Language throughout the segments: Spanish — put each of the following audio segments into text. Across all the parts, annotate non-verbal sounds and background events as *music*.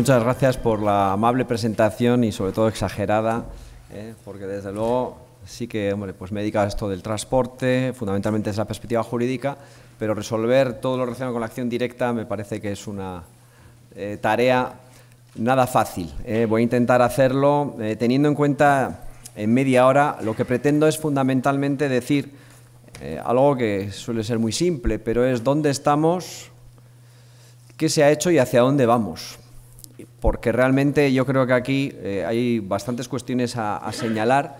muchas gracias por la amable presentación y sobre todo exagerada, ¿eh? porque desde luego sí que hombre, pues me a esto del transporte, fundamentalmente desde la perspectiva jurídica, pero resolver todo lo relacionado con la acción directa me parece que es una eh, tarea nada fácil. ¿eh? Voy a intentar hacerlo teniendo en cuenta en media hora. Lo que pretendo es fundamentalmente decir algo que suele ser muy simple, pero es dónde estamos, qué se ha hecho y hacia dónde vamos porque realmente yo creo que aquí eh, hay bastantes cuestiones a, señalar,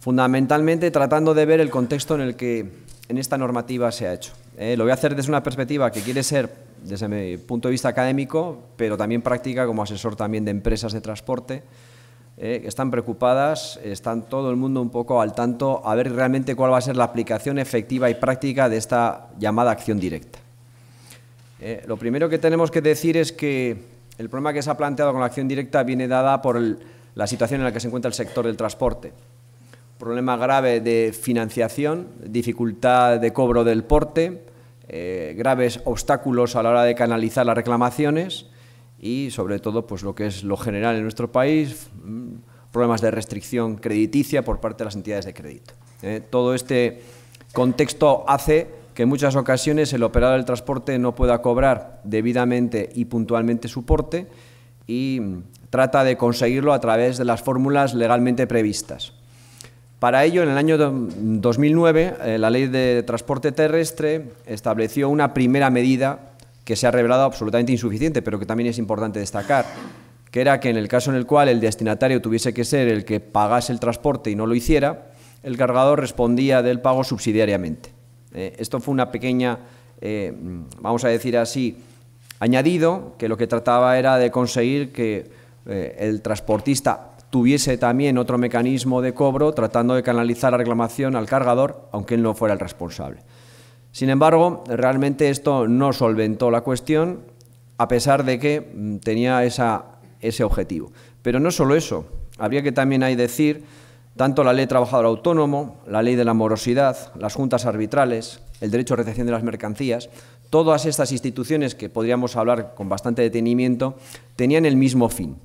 fundamentalmente tratando de ver el contexto en el que en esta normativa se ha hecho. Eh. lo voy a hacer desde una perspectiva que quiere ser, desde mi punto de vista académico, pero también práctica como asesor también de empresas de transporte, eh, que están preocupadas, están todo el mundo un poco al tanto a ver realmente cuál va a ser la aplicación efectiva y práctica de esta llamada acción directa. lo primero que tenemos que decir es que el problema que se ha planteado con la acción directa viene dada por la situación en la que se encuentra el sector del transporte. Problema grave de financiación, dificultad de cobro del porte, eh, graves obstáculos a la hora de canalizar las reclamaciones y, sobre todo, pues lo que es lo general en nuestro país, mm, problemas de restricción crediticia por parte de las entidades de crédito. Eh, todo este contexto hace que en muchas ocasiones el operador del transporte no pueda cobrar debidamente y puntualmente su porte y mm, trata de conseguirlo a través de las fórmulas legalmente previstas. Para ello, en el año 2009, mm, eh, la Ley de Transporte Terrestre estableció una primera medida que se ha revelado absolutamente insuficiente, pero que también es importante destacar, que era que en el caso en el cual el destinatario tuviese que ser el que pagase el transporte y no lo hiciera, el cargador respondía del pago subsidiariamente. Eh, esto fue una pequeña, eh, vamos a decir así, añadido, que lo que trataba era de conseguir que eh, el transportista tuviese también otro mecanismo de cobro, tratando de canalizar la reclamación al cargador, aunque él no fuera el responsable. Sin embargo, realmente esto no solventó la cuestión, a pesar de que mm, tenía ese objetivo. Pero no solo eso, habría que también hay decir tanto la ley de trabajador autónomo, la ley de la morosidad, las juntas arbitrales, el derecho a recepción de las mercancías, todas estas instituciones que podríamos hablar con bastante detenimiento, tenían el mismo fin.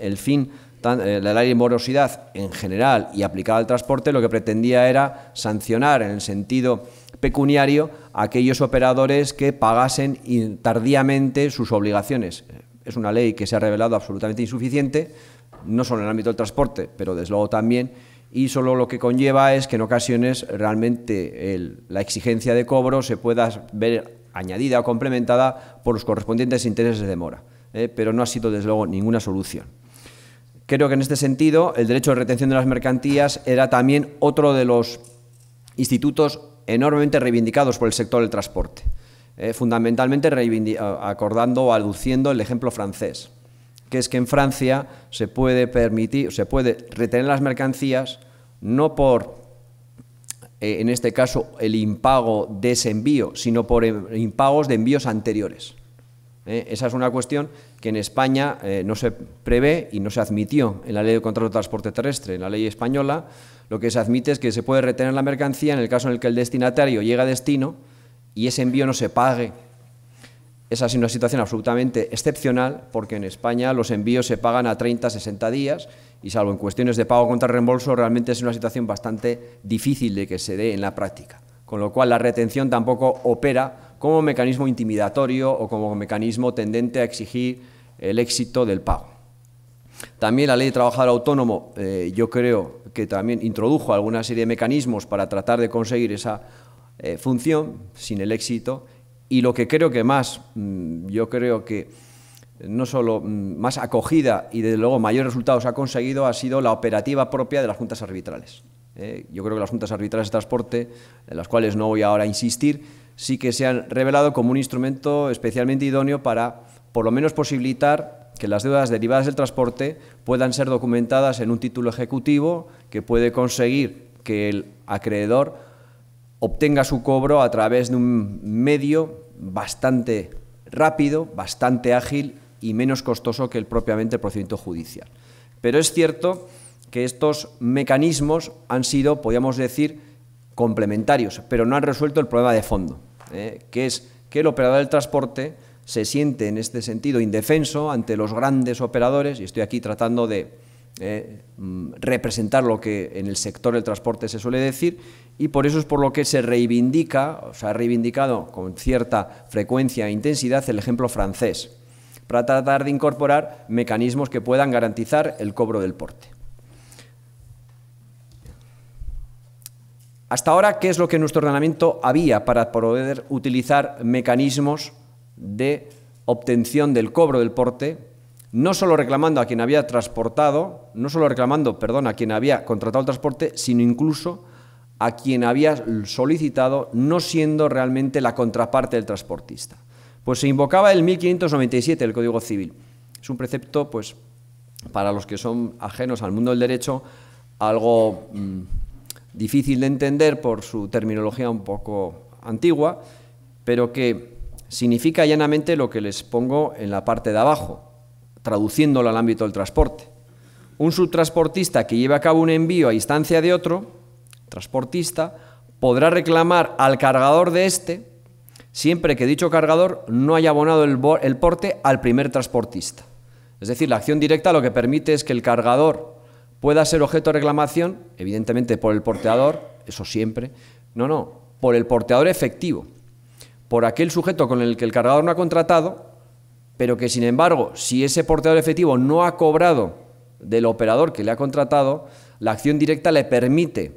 El fin eh, la ley de morosidad en general y aplicada al transporte lo que pretendía era sancionar en el sentido pecuniario a aquellos operadores que pagasen tardíamente sus obligaciones. Es una ley que se ha revelado absolutamente insuficiente, no solo en el ámbito del transporte, pero desde luego también, y solo lo que conlleva es que en ocasiones realmente la exigencia de cobro se pueda ver añadida o complementada por los correspondientes intereses de demora, ¿eh? pero no ha sido desde luego ninguna solución. Creo que en este sentido el derecho de retención de las mercantías era también otro de los institutos enormemente reivindicados por el sector del transporte, ¿eh? fundamentalmente acordando o aduciendo el ejemplo francés que es que en Francia se puede permitir, se puede retener las mercancías no por eh, en este caso el impago de ese envío, sino por impagos de envíos anteriores. ¿eh? esa es una cuestión que en España eh, no se prevé y no se admitió en la ley de control de transporte terrestre, en la ley española, lo que se admite es que se puede retener la mercancía en el caso en el que el destinatario llega a destino y ese envío no se pague esa es una situación absolutamente excepcional porque en España los envíos se pagan a 30, 60 días y salvo en cuestiones de pago contra reembolso realmente es una situación bastante difícil de que se dé en la práctica. Con lo cual la retención tampoco opera como mecanismo intimidatorio o como mecanismo tendente a exigir el éxito del pago. También la ley de trabajador autónomo, eh, yo creo que también introdujo alguna serie de mecanismos para tratar de conseguir esa eh, función sin el éxito y lo que creo que más, mm, yo creo que no solo mm, más acogida y desde luego mayores resultados ha conseguido ha sido la operativa propia de las juntas arbitrales. ¿eh? yo creo que las juntas arbitrales de transporte, en las cuales no voy ahora a insistir, sí que se han revelado como un instrumento especialmente idóneo para, por lo menos, posibilitar que las deudas derivadas del transporte puedan ser documentadas en un título ejecutivo que puede conseguir que el acreedor obtenga su cobro a través de un medio bastante rápido, bastante ágil y menos costoso que el propiamente el procedimiento judicial. Pero es cierto que estos mecanismos han sido, podríamos decir, complementarios, pero no han resuelto el problema de fondo, ¿eh? que es que el operador del transporte se siente en este sentido indefenso ante los grandes operadores, y estoy aquí tratando de eh, mm, representar lo que en el sector del transporte se suele decir y por eso es por lo que se reivindica, o se ha reivindicado con cierta frecuencia e intensidad el ejemplo francés, para tratar de incorporar mecanismos que puedan garantizar el cobro del porte. Hasta ahora, ¿qué es lo que en nuestro ordenamiento había para poder utilizar mecanismos de obtención del cobro del porte no solo reclamando a quien había transportado, no solo reclamando, perdón, a quien había contratado el transporte, sino incluso a quien había solicitado, no siendo realmente la contraparte del transportista. Pues se invocaba el 1597 del Código Civil. Es un precepto, pues, para los que son ajenos al mundo del derecho, algo mm, difícil de entender por su terminología un poco antigua, pero que significa llanamente lo que les pongo en la parte de abajo traduciéndolo al ámbito del transporte. Un subtransportista que lleve a cabo un envío a instancia de otro, transportista, podrá reclamar al cargador de este siempre que dicho cargador no haya abonado el, el, porte al primer transportista. Es decir, la acción directa lo que permite es que el cargador pueda ser objeto de reclamación, evidentemente por el porteador, eso siempre, no, no, por el porteador efectivo, por aquel sujeto con el que el cargador no ha contratado pero que sin embargo, si ese portador efectivo no ha cobrado del operador que le ha contratado, la acción directa le permite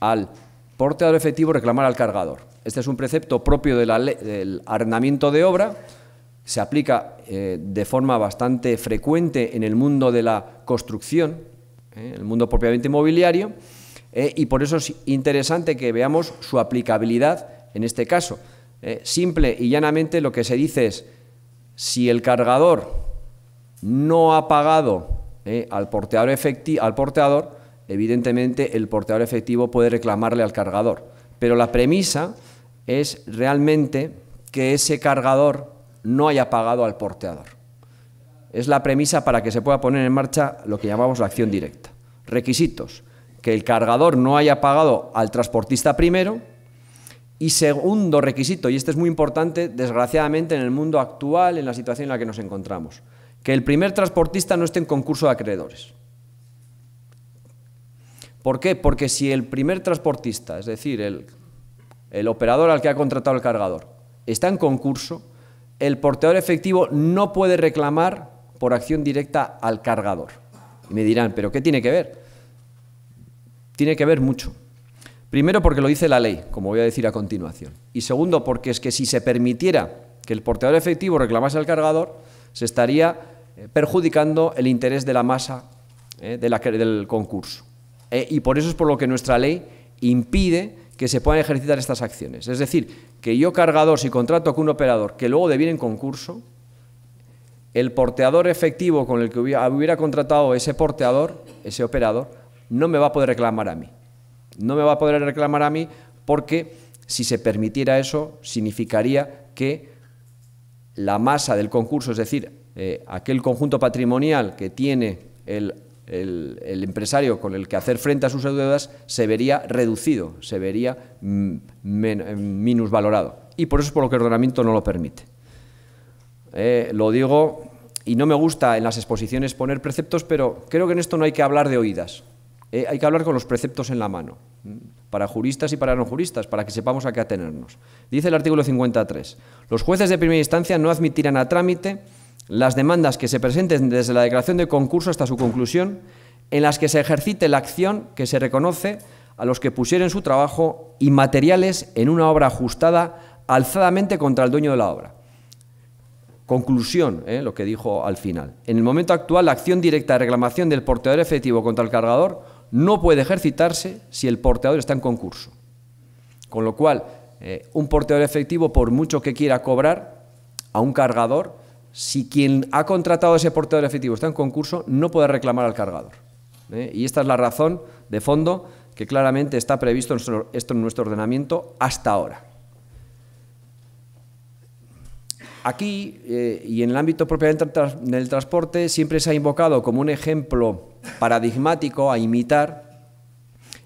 al porteador efectivo reclamar al cargador. Este es un precepto propio de la del arrendamiento de obra, se aplica eh, de forma bastante frecuente en el mundo de la construcción, eh, en el mundo propiamente inmobiliario, eh, y por eso es interesante que veamos su aplicabilidad en este caso. simple y llanamente lo que se dice es si el cargador no ha pagado eh, al, al porteador, evidentemente el porteador efectivo puede reclamarle al cargador. Pero la premisa es realmente que ese cargador no haya pagado al porteador. Es la premisa para que se pueda poner en marcha lo que llamamos la acción directa. Requisitos, que el cargador no haya pagado al transportista primero, y segundo requisito, y este es muy importante, desgraciadamente, en el mundo actual, en la situación en la que nos encontramos, que el primer transportista no esté en concurso de acreedores. ¿Por qué? Porque si el primer transportista, es decir, el, operador al que ha contratado el cargador, está en concurso, el porteador efectivo no puede reclamar por acción directa al cargador. Y me dirán, ¿pero qué tiene que ver? Tiene que ver mucho. Primero, porque lo dice la ley, como voy a decir a continuación. Y segundo, porque es que si se permitiera que el porteador efectivo reclamase al cargador, se estaría eh, perjudicando el interés de la masa eh, del concurso. Eh, y por eso es por lo que nuestra ley impide que se puedan ejercitar estas acciones. Es decir, que yo cargador, si contrato con un operador que luego deviene en concurso, el porteador efectivo con el que hubiera, hubiera contratado ese porteador, ese operador, no me va a poder reclamar a mí. No me va a poder reclamar a mí porque si se permitiera eso, significaría que la masa del concurso, es decir, eh, aquel conjunto patrimonial que tiene el, empresario con el que hacer frente a sus deudas, se vería reducido, se vería mm, eh, minusvalorado. Y por eso es por lo que el ordenamiento no lo permite. Eh, lo digo, y no me gusta en las exposiciones poner preceptos, pero creo que en esto no hay que hablar de oídas. Eh, hay que hablar con los preceptos en la mano, para juristas y para no juristas, para que sepamos a qué atenernos. Dice el artículo 53, los jueces de primera instancia no admitirán a trámite las demandas que se presenten desde la declaración de concurso hasta su conclusión, en las que se ejercite la acción que se reconoce a los que pusieren su trabajo y materiales en una obra ajustada alzadamente contra el dueño de la obra. Conclusión, eh, lo que dijo al final. En el momento actual, la acción directa de reclamación del portador efectivo contra el cargador no puede ejercitarse si el porteador está en concurso. Con lo cual, eh, un porteador efectivo, por mucho que quiera cobrar a un cargador, si quien ha contratado a ese porteador efectivo está en concurso, no puede reclamar al cargador. ¿eh? Y esta es la razón de fondo que claramente está previsto esto en nuestro ordenamiento hasta ahora. Aquí, eh, y en el ámbito propiamente del transporte, siempre se ha invocado como un ejemplo paradigmático a imitar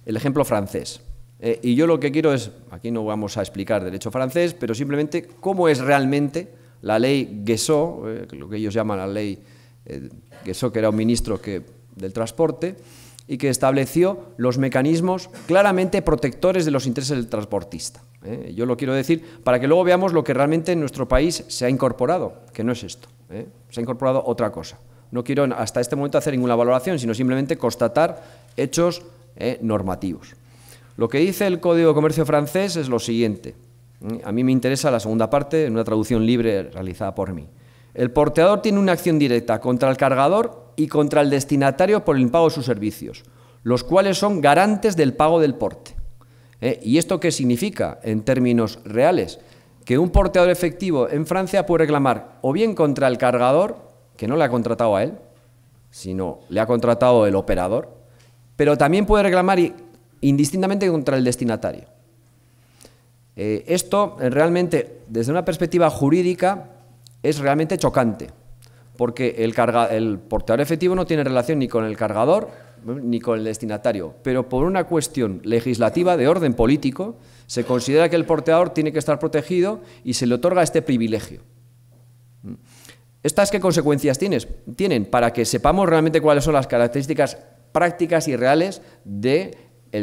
el ejemplo francés. Eh, y yo lo que quiero es, aquí no vamos a explicar derecho francés, pero simplemente cómo es realmente la ley Guessot, eh, lo que ellos llaman la ley Guessot, que era un ministro del transporte, y que estableció los mecanismos claramente protectores de los intereses del transportista. ¿eh? Yo lo quiero decir para que luego veamos lo que realmente en nuestro país se ha incorporado, que no es esto, ¿eh? se ha incorporado otra cosa. No quiero hasta este momento hacer ninguna valoración, sino simplemente constatar hechos ¿eh? normativos. Lo que dice el Código de Comercio francés es lo siguiente. A mí me interesa la segunda parte, en una traducción libre realizada por mí. El porteador tiene una acción directa contra el cargador y contra el destinatario por el impago de sus servicios, los cuales son garantes del pago del porte. ¿Eh? ¿Y esto qué significa en términos reales? Que un porteador efectivo en Francia puede reclamar o bien contra el cargador, que no le ha contratado a él, sino le ha contratado el operador, pero también puede reclamar indistintamente contra el destinatario. Eh, esto eh, realmente, desde una perspectiva jurídica, es realmente chocante porque el, porteador efectivo no tiene relación ni con el cargador ni con el destinatario, pero por una cuestión legislativa de orden político se considera que el porteador tiene que estar protegido y se le otorga este privilegio. ¿Estas qué consecuencias tienes? tienen? Para que sepamos realmente cuáles son las características prácticas y reales del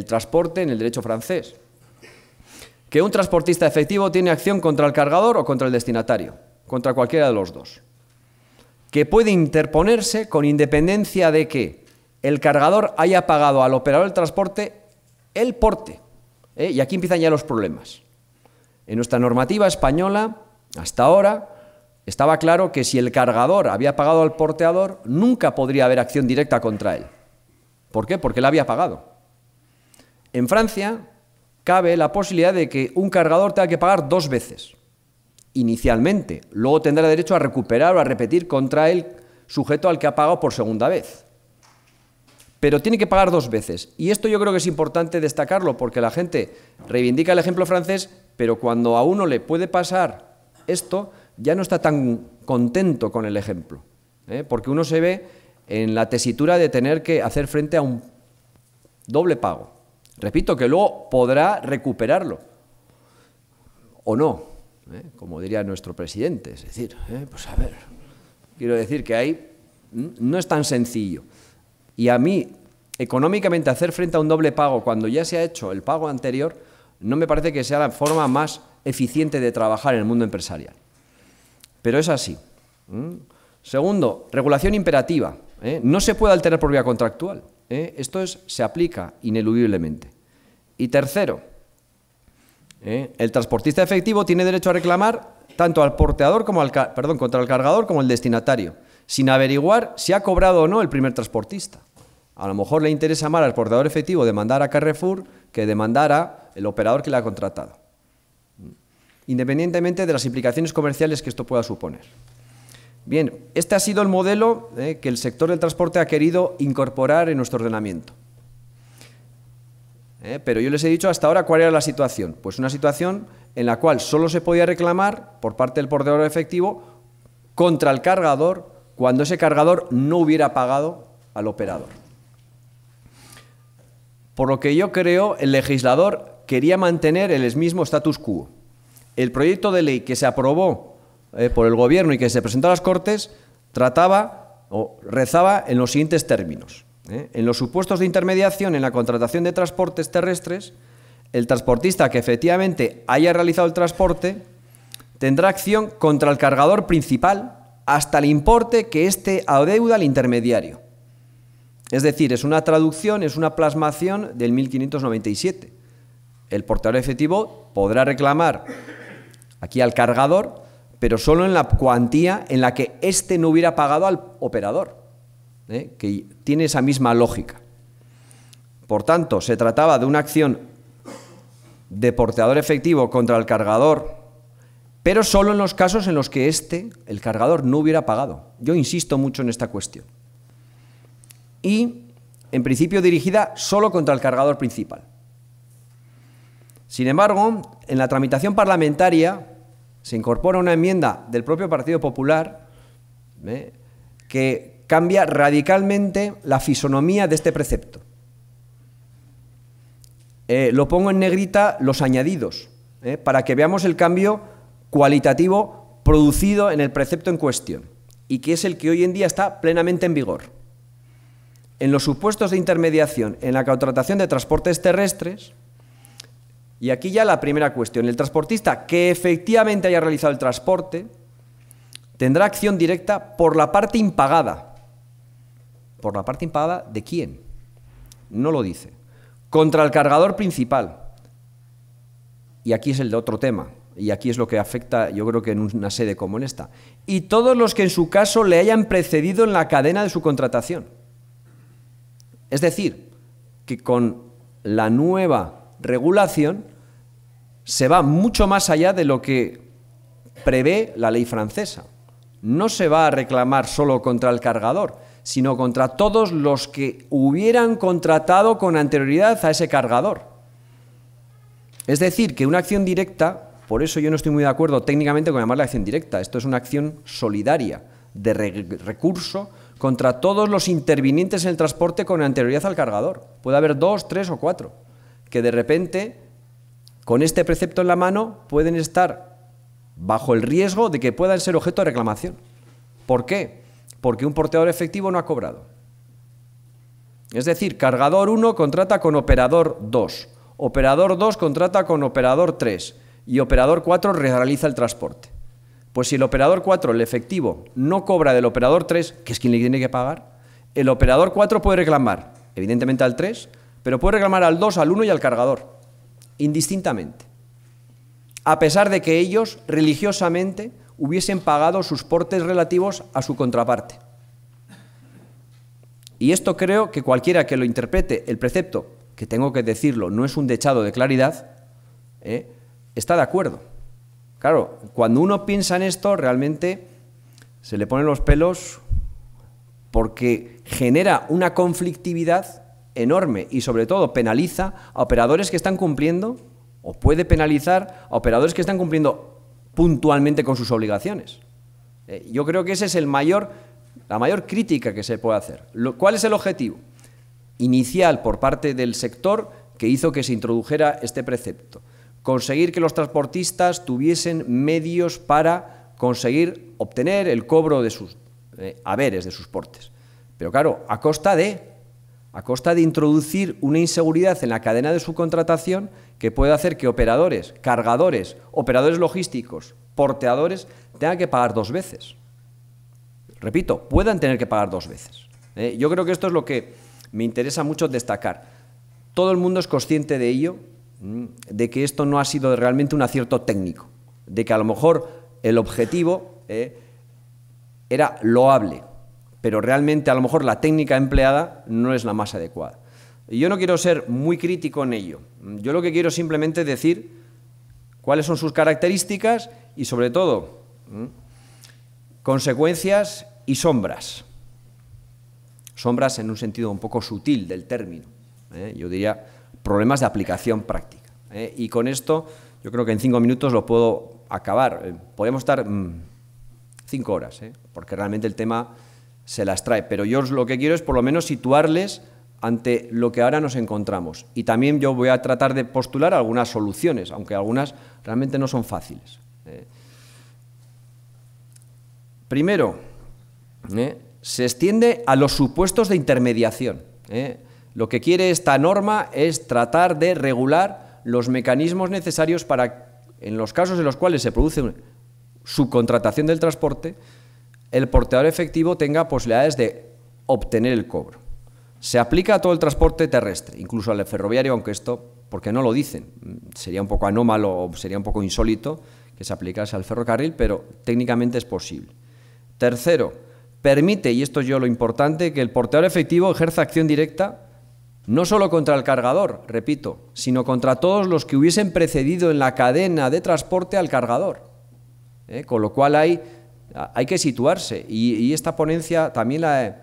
transporte en el derecho francés. Que un transportista efectivo tiene acción contra el cargador o contra el destinatario, contra cualquiera de los dos que puede interponerse con independencia de que el cargador haya pagado al operador del transporte el porte. ¿eh? Y aquí empiezan ya los problemas. En nuestra normativa española, hasta ahora, estaba claro que si el cargador había pagado al porteador, nunca podría haber acción directa contra él. ¿Por qué? Porque él había pagado. En Francia, cabe la posibilidad de que un cargador tenga que pagar dos veces inicialmente. Luego tendrá derecho a recuperar o a repetir contra el sujeto al que ha pagado por segunda vez. Pero tiene que pagar dos veces. Y esto yo creo que es importante destacarlo porque la gente reivindica el ejemplo francés, pero cuando a uno le puede pasar esto, ya no está tan contento con el ejemplo. ¿eh? Porque uno se ve en la tesitura de tener que hacer frente a un doble pago. Repito, que luego podrá recuperarlo. ¿O no? ¿eh? como diría nuestro presidente. Es decir, ¿eh? pues a ver, quiero decir que ahí no es tan sencillo. Y a mí, económicamente, hacer frente a un doble pago cuando ya se ha hecho el pago anterior, no me parece que sea la forma más eficiente de trabajar en el mundo empresarial. Pero es así. Segundo, regulación imperativa. ¿eh? No se puede alterar por vía contractual. Esto es, se aplica ineludiblemente. Y tercero, ¿Eh? El transportista efectivo tiene derecho a reclamar tanto al porteador como al perdón, contra el cargador como el destinatario, sin averiguar si ha cobrado o no el primer transportista. A lo mejor le interesa más al portador efectivo demandar a Carrefour que demandar a el operador que le ha contratado, independientemente de las implicaciones comerciales que esto pueda suponer. Bien, este ha sido el modelo ¿eh? que el sector del transporte ha querido incorporar en nuestro ordenamiento. ¿eh? Pero yo les he dicho hasta ahora cuál era la situación. Pues una situación en la cual solo se podía reclamar por parte del portador efectivo contra el cargador cuando ese cargador no hubiera pagado al operador. Por lo que yo creo, el legislador quería mantener el mismo status quo. El proyecto de ley que se aprobó eh, por el Gobierno y que se presentó a las Cortes trataba o rezaba en los siguientes términos. ¿eh? En los supuestos de intermediación en la contratación de transportes terrestres, el transportista que efectivamente haya realizado el transporte tendrá acción contra el cargador principal hasta el importe que éste adeuda al intermediario. Es decir, es una traducción, es una plasmación del 1597. El portador efectivo podrá reclamar aquí al cargador, pero solo en la cuantía en la que éste no hubiera pagado al operador. ¿eh? que tiene esa misma lógica. Por tanto, se trataba de una acción de porteador efectivo contra el cargador, pero solo en los casos en los que este, el cargador, no hubiera pagado. Yo insisto mucho en esta cuestión. Y, en principio, dirigida solo contra el cargador principal. Sin embargo, en la tramitación parlamentaria se incorpora una enmienda del propio Partido Popular ¿eh? que cambia radicalmente la fisonomía de este precepto. Eh, lo pongo en negrita los añadidos, eh, para que veamos el cambio cualitativo producido en el precepto en cuestión, y que es el que hoy en día está plenamente en vigor. En los supuestos de intermediación en la contratación de transportes terrestres, y aquí ya la primera cuestión, el transportista que efectivamente haya realizado el transporte, tendrá acción directa por la parte impagada por la parte impagada de quién. No lo dice. Contra el cargador principal. Y aquí es el de otro tema. Y aquí es lo que afecta, yo creo que en una sede como en esta. Y todos los que en su caso le hayan precedido en la cadena de su contratación. Es decir, que con la nueva regulación se va mucho más allá de lo que prevé la ley francesa. No se va a reclamar solo contra el cargador, sino contra todos los que hubieran contratado con anterioridad a ese cargador. Es decir, que una acción directa, por eso yo no estoy muy de acuerdo técnicamente con llamarla acción directa, esto es una acción solidaria de recurso contra todos los intervinientes en el transporte con anterioridad al cargador. Puede haber dos, tres o cuatro, que de repente, con este precepto en la mano, pueden estar bajo el riesgo de que puedan ser objeto de reclamación. ¿Por qué? porque un porteador efectivo no ha cobrado. Es decir, cargador 1 contrata con operador 2, operador 2 contrata con operador 3 y operador 4 realiza el transporte. Pues si el operador 4, el efectivo, no cobra del operador 3, que es quien le tiene que pagar, el operador 4 puede reclamar, evidentemente al 3, pero puede reclamar al 2, al 1 y al cargador, indistintamente. A pesar de que ellos religiosamente hubiesen pagado sus portes relativos a su contraparte. Y esto creo que cualquiera que lo interprete, el precepto, que tengo que decirlo, no es un dechado de claridad, ¿eh? está de acuerdo. Claro, cuando uno piensa en esto, realmente se le ponen los pelos porque genera una conflictividad enorme y sobre todo penaliza a operadores que están cumpliendo o puede penalizar a operadores que están cumpliendo puntualmente con sus obligaciones. Eh, yo creo que esa es el mayor, la mayor crítica que se puede hacer. ¿Cuál es el objetivo? Inicial por parte del sector que hizo que se introdujera este precepto. Conseguir que los transportistas tuviesen medios para conseguir obtener el cobro de sus eh, haberes, de sus portes. Pero claro, a costa de, a costa de introducir una inseguridad en la cadena de subcontratación que puede hacer que operadores, cargadores, operadores logísticos, porteadores, tengan que pagar dos veces. Repito, puedan tener que pagar dos veces. ¿eh? yo creo que esto es lo que me interesa mucho destacar. Todo el mundo es consciente de ello, mm, de que esto no ha sido realmente un acierto técnico, de que a lo mejor el objetivo ¿eh? era loable, pero realmente a lo mejor la técnica empleada no es la más adecuada. Y yo no quiero ser muy crítico en ello. Yo lo que quiero simplemente decir cuáles son sus características y, sobre todo, consecuencias y sombras. Sombras en un sentido un poco sutil del término. ¿eh? Yo diría problemas de aplicación práctica. ¿eh? Y con esto yo creo que en cinco minutos lo puedo acabar. Eh, podemos estar mm, cinco horas, porque realmente el tema se las trae. Pero yo lo que quiero es por lo menos situarles ante lo que ahora nos encontramos. Y también yo voy a tratar de postular algunas soluciones, aunque algunas realmente no son fáciles. ¿eh? primero, ¿eh? se extiende a los supuestos de intermediación. ¿eh? Lo que quiere esta norma es tratar de regular los mecanismos necesarios para, en los casos en los cuales se produce subcontratación del transporte, el portador efectivo tenga posibilidades de obtener el cobro. Se aplica a todo el transporte terrestre, incluso al ferroviario, aunque esto, porque no lo dicen, mm, sería un poco anómalo, sería un poco insólito que se aplicase al ferrocarril, pero técnicamente es posible. Tercero, permite, y esto es yo lo importante, que el portador efectivo ejerza acción directa no solo contra el cargador, repito, sino contra todos los que hubiesen precedido en la cadena de transporte al cargador. ¿eh? Con lo cual hay, hay que situarse. Y, y esta ponencia también la,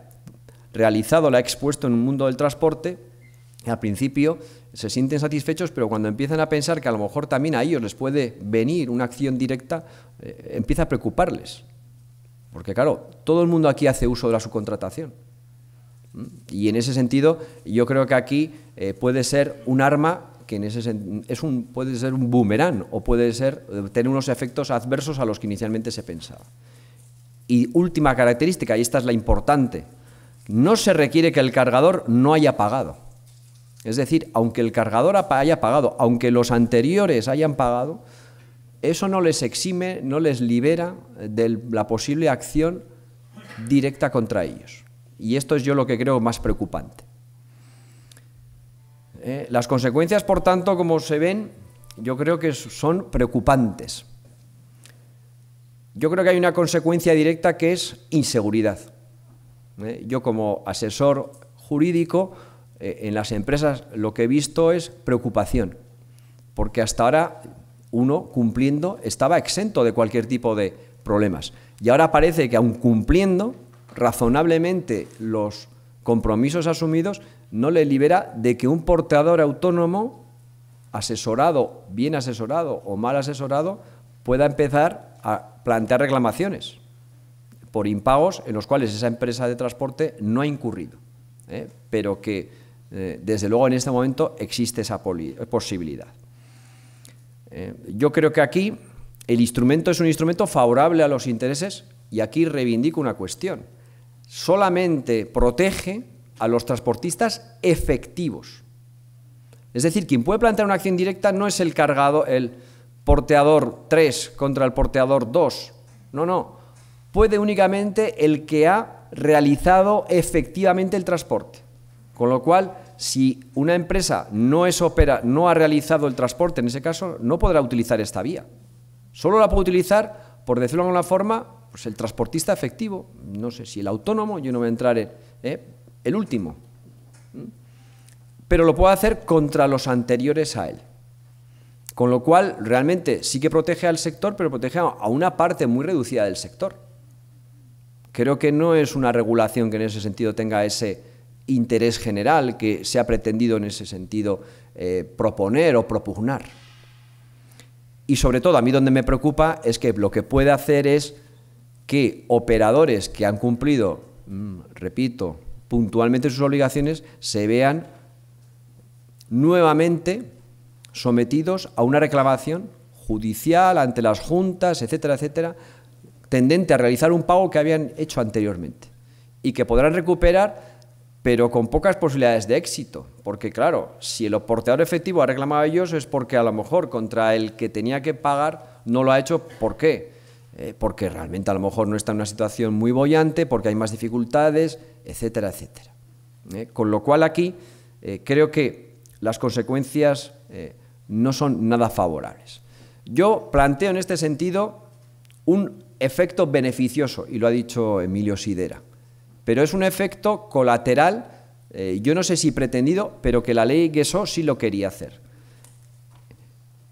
realizado, la ha expuesto en un mundo del transporte, al principio se sienten satisfechos, pero cuando empiezan a pensar que a lo mejor también a ellos les puede venir una acción directa, eh, empieza a preocuparles. Porque claro, todo el mundo aquí hace uso de la subcontratación. ¿Mm? Y en ese sentido, yo creo que aquí eh, puede ser un arma que en ese es un, puede ser un boomerang o puede ser eh, tener unos efectos adversos a los que inicialmente se pensaba. Y última característica, y esta es la importante, no se requiere que el cargador no haya pagado. Es decir, aunque el cargador haya pagado, aunque los anteriores hayan pagado, eso no les exime, no les libera eh, de la posible acción directa contra ellos. Y esto es yo lo que creo más preocupante. Eh, las consecuencias, por tanto, como se ven, yo creo que son preocupantes. Yo creo que hay una consecuencia directa que es inseguridad. ¿eh? Yo como asesor jurídico eh, en las empresas lo que he visto es preocupación, porque hasta ahora uno cumpliendo estaba exento de cualquier tipo de problemas. Y ahora parece que aun cumpliendo razonablemente los compromisos asumidos, no le libera de que un portador autónomo, asesorado, bien asesorado o mal asesorado, pueda empezar a plantear reclamaciones por impagos en los cuales esa empresa de transporte no ha incurrido, ¿eh? pero que eh, desde luego en este momento existe esa posibilidad. Eh, yo creo que aquí el instrumento es un instrumento favorable a los intereses y aquí reivindico una cuestión. Solamente protege a los transportistas efectivos. Es decir, quien puede plantear una acción directa no es el cargado, el porteador 3 contra el porteador 2. No, no puede únicamente el que ha realizado efectivamente el transporte. Con lo cual, si una empresa no, es no ha realizado el transporte, en ese caso, no podrá utilizar esta vía. Solo la puede utilizar, por decirlo de alguna forma, pues el transportista efectivo, no sé si el autónomo, yo no voy a entrar en ¿eh? el último. ¿Mm? Pero lo puede hacer contra los anteriores a él. Con lo cual, realmente sí que protege al sector, pero protege a una parte muy reducida del sector. Creo que no es una regulación que en ese sentido tenga ese interés general que se ha pretendido en ese sentido eh, proponer o propugnar. Y sobre todo, a mí donde me preocupa es que lo que puede hacer es que operadores que han cumplido, mm, repito, puntualmente sus obligaciones, se vean nuevamente sometidos a una reclamación judicial ante las juntas, etcétera, etcétera, tendente a realizar un pago que habían hecho anteriormente y que podrán recuperar pero con pocas posibilidades de éxito, porque claro, si el porteador efectivo ha reclamado a ellos es porque a lo mejor contra el que tenía que pagar no lo ha hecho, ¿por qué? Eh, porque realmente a lo mejor no está en una situación muy bollante, porque hay más dificultades, etcétera, etcétera. ¿eh? con lo cual aquí eh, creo que las consecuencias no son nada favorables. Yo planteo en este sentido un efecto beneficioso, y lo ha dicho Emilio Sidera, pero es un efecto colateral, eh, yo no sé si pretendido, pero que la ley Guesó sí lo quería hacer.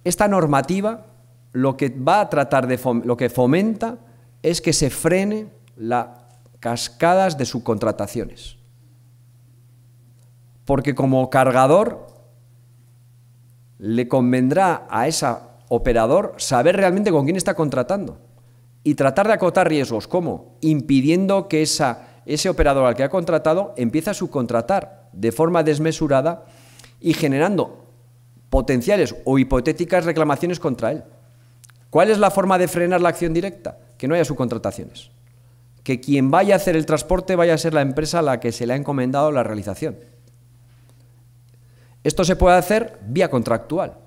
Esta normativa lo que va a tratar de lo que fomenta es que se frene las cascadas de subcontrataciones. Porque como cargador le convendrá a ese operador saber realmente con quién está contratando y tratar de acotar riesgos. ¿Cómo? Impidiendo que ese operador al que ha contratado empiece a subcontratar de forma desmesurada y generando potenciales o hipotéticas reclamaciones contra él. ¿Cuál es la forma de frenar la acción directa? Que no haya subcontrataciones. Que quien vaya a hacer el transporte vaya a ser la empresa a la que se le ha encomendado la realización. Esto se puede hacer vía contractual.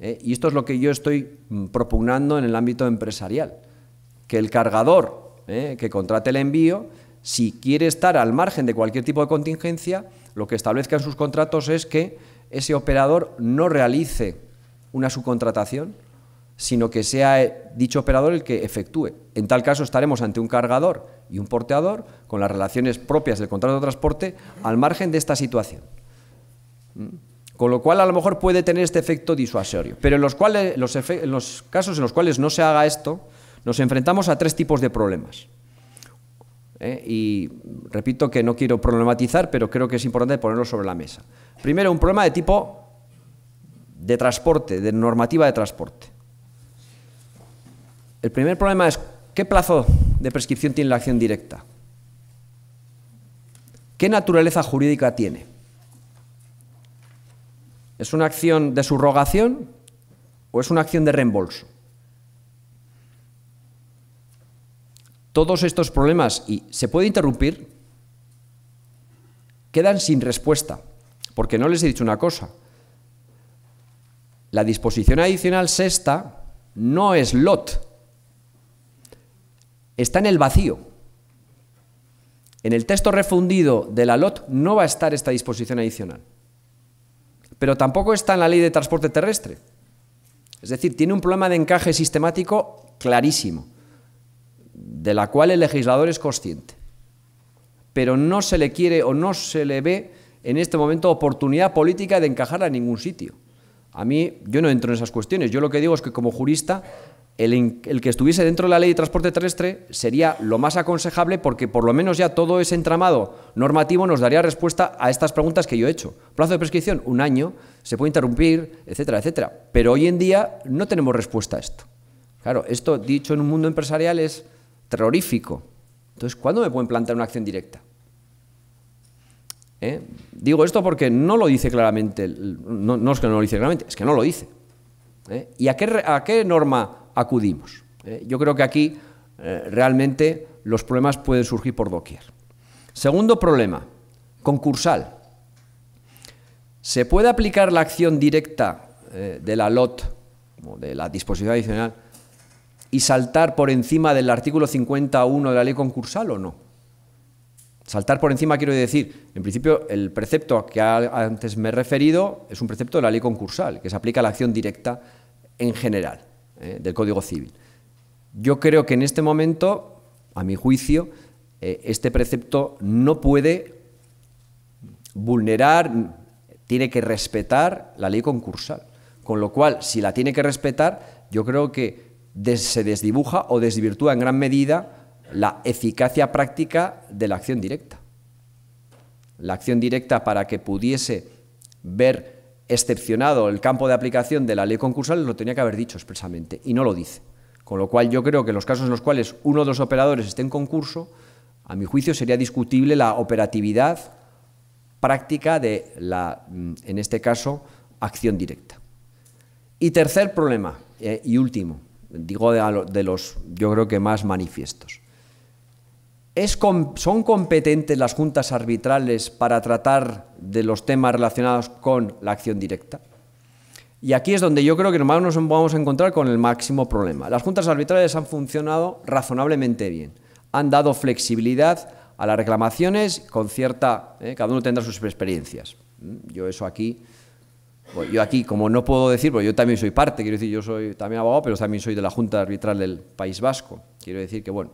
¿eh? Y esto es lo que yo estoy mm, propugnando en el ámbito empresarial el cargador eh, que contrate el envío, si quiere estar al margen de cualquier tipo de contingencia, lo que establezca en sus contratos es que ese operador no realice una subcontratación, sino que sea eh, dicho operador el que efectúe. En tal caso estaremos ante un cargador y un porteador con las relaciones propias del contrato de transporte al margen de esta situación. Mm. Con lo cual a lo mejor puede tener este efecto disuasorio, pero en los, cuales, los casos en los cuales no se haga esto, nos enfrentamos a tres tipos de problemas. ¿eh? Y repito que no quiero problematizar, pero creo que es importante ponerlo sobre la mesa. Primero, un problema de tipo de transporte, de normativa de transporte. El primer problema es qué plazo de prescripción tiene la acción directa. ¿Qué naturaleza jurídica tiene? ¿Es una acción de subrogación o es una acción de reembolso? todos estos problemas y se puede interrumpir, quedan sin respuesta, porque no les he dicho una cosa. La disposición adicional sexta no es lot, está en el vacío. En el texto refundido de la LOT no va a estar esta disposición adicional, pero tampoco está en la ley de transporte terrestre. Es decir, tiene un problema de encaje sistemático clarísimo de la cual el legislador es consciente. Pero no se le quiere o no se le ve en este momento oportunidad política de encajarla a ningún sitio. A mí, yo no entro en esas cuestiones. Yo lo que digo es que como jurista, el, el, que estuviese dentro de la ley de transporte terrestre sería lo más aconsejable porque por lo menos ya todo ese entramado normativo nos daría respuesta a estas preguntas que yo he hecho. Plazo de prescripción, un año, se puede interrumpir, etcétera, etcétera. Pero hoy en día no tenemos respuesta a esto. Claro, esto dicho en un mundo empresarial es terrorífico. Entonces, ¿cuándo me pueden plantear una acción directa? ¿Eh? Digo esto porque no lo dice claramente, no, es que no lo dice claramente, es que no lo dice. ¿Eh? ¿Y a qué, a qué, norma acudimos? ¿Eh? Yo creo que aquí realmente los problemas pueden surgir por doquier. Segundo problema, concursal. ¿Se puede aplicar la acción directa de la LOT o de la disposición adicional y saltar por encima del artículo 51 de la ley concursal o no? Saltar por encima quiero decir, en principio el precepto que antes me he referido es un precepto de la ley concursal, que se aplica a la acción directa en general ¿eh? del Código Civil. Yo creo que en este momento, a mi juicio, eh, este precepto no puede vulnerar, tiene que respetar la ley concursal. Con lo cual, si la tiene que respetar, yo creo que se desdibuja o desvirtúa en gran medida la eficacia práctica de la acción directa. La acción directa para que pudiese ver excepcionado el campo de aplicación de la ley concursal lo tenía que haber dicho expresamente y no lo dice. Con lo cual yo creo que en los casos en los cuales uno de los operadores esté en concurso, a mi juicio sería discutible la operatividad práctica de la, mm, en este caso, acción directa. Y tercer problema, eh, y último, digo de, los, yo creo que más manifiestos. ¿Son competentes las juntas arbitrales para tratar de los temas relacionados con la acción directa? Y aquí es donde yo creo que nomás nos vamos a encontrar con el máximo problema. Las juntas arbitrales han funcionado razonablemente bien. Han dado flexibilidad a las reclamaciones con cierta... ¿eh? Cada uno tendrá sus experiencias. Yo eso aquí pues yo aquí, como no puedo decir, porque yo también soy parte, quiero decir, yo soy también abogado, pero también soy de la Junta Arbitral del País Vasco. Quiero decir que, bueno,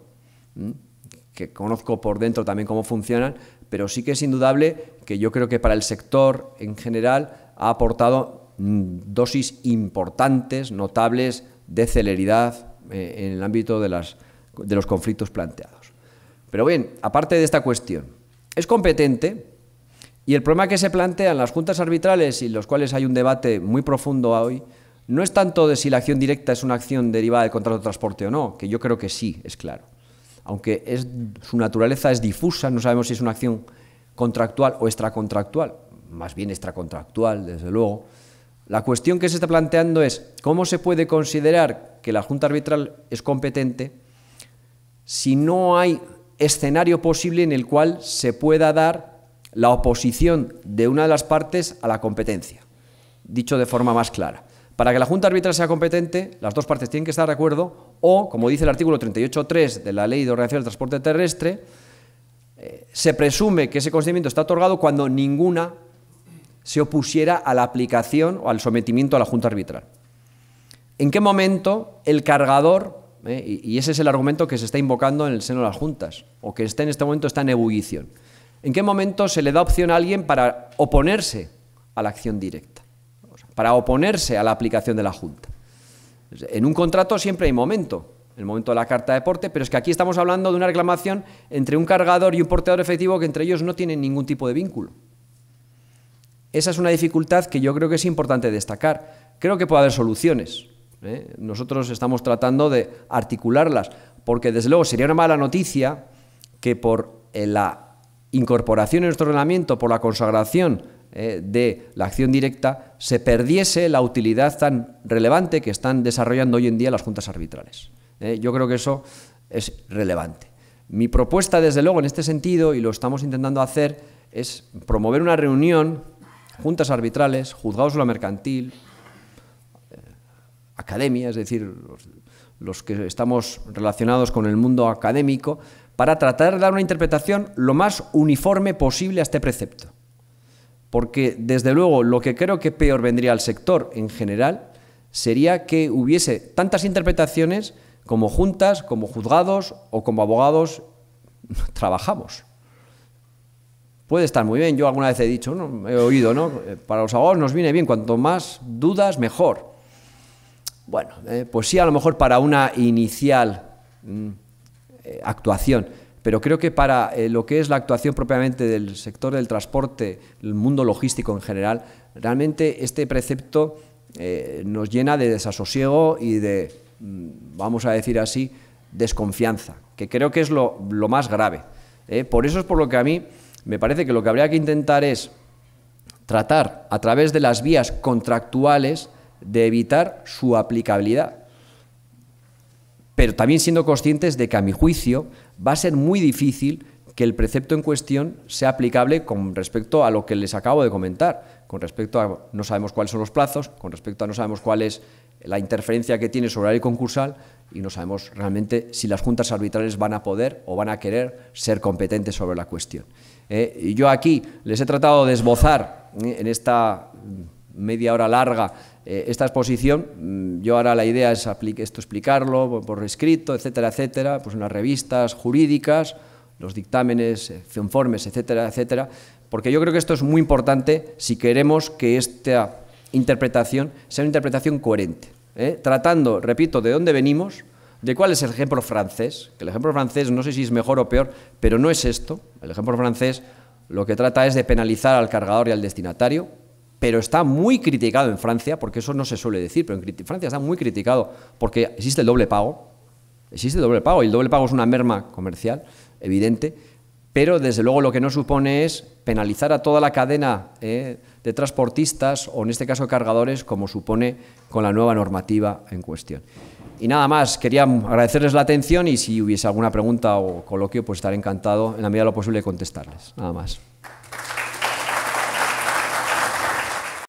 que conozco por dentro también cómo funcionan, pero sí que es indudable que yo creo que para el sector en general ha aportado mm, dosis importantes, notables, de celeridad eh, en el ámbito de, las, de los conflictos planteados. Pero bien, aparte de esta cuestión, es competente y el problema que se plantean las juntas arbitrales, y los cuales hay un debate muy profundo hoy, no es tanto de si la acción directa es una acción derivada del contrato de transporte o no, que yo creo que sí, es claro. Aunque su naturaleza es difusa, no sabemos si es una acción contractual o extracontractual, más bien extracontractual, desde luego. La cuestión que se está planteando es cómo se puede considerar que la Junta Arbitral es competente si no hay escenario posible en el cual se pueda dar la oposición de una de las partes a la competencia, dicho de forma más clara. Para que la Junta Arbitral sea competente, las dos partes tienen que estar de acuerdo o, como dice el artículo 38.3 de la Ley de Organización del Transporte Terrestre, eh, se presume que ese consentimiento está otorgado cuando ninguna se opusiera a la aplicación o al sometimiento a la Junta Arbitral. ¿En qué momento el cargador, eh, y ese es el argumento que se está invocando en el seno de las juntas, o que está en este momento está en ebullición, ¿En qué momento se le da opción a alguien para oponerse a la acción directa? Para oponerse a la aplicación de la Junta. En un contrato siempre hay momento, el momento de la carta de porte, pero es que aquí estamos hablando de una reclamación entre un cargador y un porteador efectivo que entre ellos no tienen ningún tipo de vínculo. Esa es una dificultad que yo creo que es importante destacar. Creo que puede haber soluciones. ¿eh? Nosotros estamos tratando de articularlas, porque desde luego sería una mala noticia que por eh, la incorporación en nuestro ordenamiento por la consagración eh, de la acción directa, se perdiese la utilidad tan relevante que están desarrollando hoy en día las juntas arbitrales. Eh, yo creo que eso es relevante. Mi propuesta, desde luego, en este sentido, y lo estamos intentando hacer, es promover una reunión, juntas arbitrales, juzgados de la mercantil, eh, academia, es decir, los que estamos relacionados con el mundo académico, para tratar de dar una interpretación lo más uniforme posible a este precepto. Porque, desde luego, lo que creo que peor vendría al sector en general sería que hubiese tantas interpretaciones como juntas, como juzgados o como abogados *laughs* trabajamos. Puede estar muy bien, yo alguna vez he dicho, ¿no? he oído, ¿no? Eh, para los abogados nos viene bien, cuanto más dudas, mejor. Bueno, eh, pues sí, a lo mejor para una inicial mm, eh, actuación. Pero creo que para eh, lo que es la actuación propiamente del sector del transporte, el mundo logístico en general, realmente este precepto eh, nos llena de desasosiego y de, mm, vamos a decir así, desconfianza, que creo que es lo, más grave. por eso es por lo que a mí me parece que lo que habría que intentar es tratar a través de las vías contractuales de evitar su aplicabilidad pero también siendo conscientes de que a mi juicio va a ser muy difícil que el precepto en cuestión sea aplicable con respecto a lo que les acabo de comentar, con respecto a no sabemos cuáles son los plazos, con respecto a no sabemos cuál es la interferencia que tiene sobre el concursal y no sabemos realmente si las juntas arbitrales van a poder o van a querer ser competentes sobre la cuestión. Eh, y yo aquí les he tratado de esbozar eh, en esta media hora larga eh, esta exposición, mm, yo ahora la idea es esto explicarlo por escrito, etcétera, etcétera, pues en las revistas jurídicas, los dictámenes, eh, informes, etcétera, etcétera, porque yo creo que esto es muy importante si queremos que esta interpretación sea una interpretación coherente, ¿eh? tratando, repito, de dónde venimos, de cuál es el ejemplo francés, que el ejemplo francés no sé si es mejor o peor, pero no es esto, el ejemplo francés lo que trata es de penalizar al cargador y al destinatario, pero está muy criticado en Francia, porque eso no se suele decir, pero en Francia está muy criticado porque existe el doble pago, existe el doble pago, y el doble pago es una merma comercial, evidente, pero desde luego lo que no supone es penalizar a toda la cadena eh, de transportistas o en este caso cargadores, como supone con la nueva normativa en cuestión. Y nada más, quería agradecerles la atención y si hubiese alguna pregunta o coloquio, pues estaré encantado en la medida de lo posible de contestarles. Nada más.